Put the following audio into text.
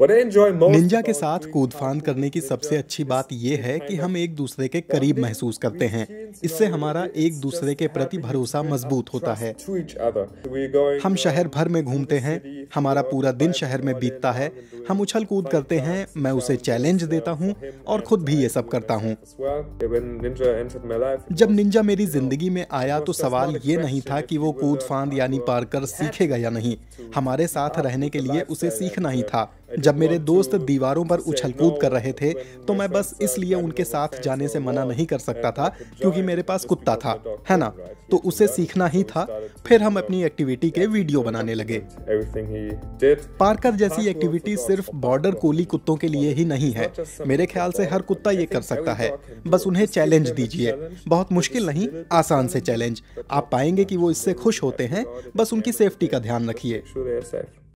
Ninja के साथ कूद फांद करने की सबसे अच्छी बात यह है कि हम एक दूसरे के करीब महसूस करते हैं इससे हमारा एक दूसरे के प्रति भरोसा मजबूत होता है हम शहर भर में घूमते हैं हमारा पूरा दिन शहर में बीतता है हम उछल कूद करते हैं मैं उसे चैलेंज देता हूँ और खुद भी ये सब करता हूँ जब निंजा मेरी जिंदगी में आया तो सवाल ये नहीं था कि वो कूद फांद यानी पार कर सीखेगा या नहीं हमारे साथ रहने के लिए उसे सीखना ही था जब मेरे दोस्त दीवारों पर उछल कूद कर रहे थे तो मैं बस इसलिए उनके साथ जाने से मना नहीं कर सकता था क्योंकि मेरे पास कुत्ता था है ना तो उसे सीखना ही था फिर हम अपनी एक्टिविटी के वीडियो बनाने लगे पार्कर जैसी एक्टिविटी सिर्फ बॉर्डर कोली कुत्तों के लिए ही नहीं है मेरे ख्याल से हर कुत्ता ये कर सकता है बस उन्हें चैलेंज दीजिए बहुत मुश्किल नहीं आसान से चैलेंज आप पाएंगे कि वो इससे खुश होते हैं बस उनकी सेफ्टी का ध्यान रखिए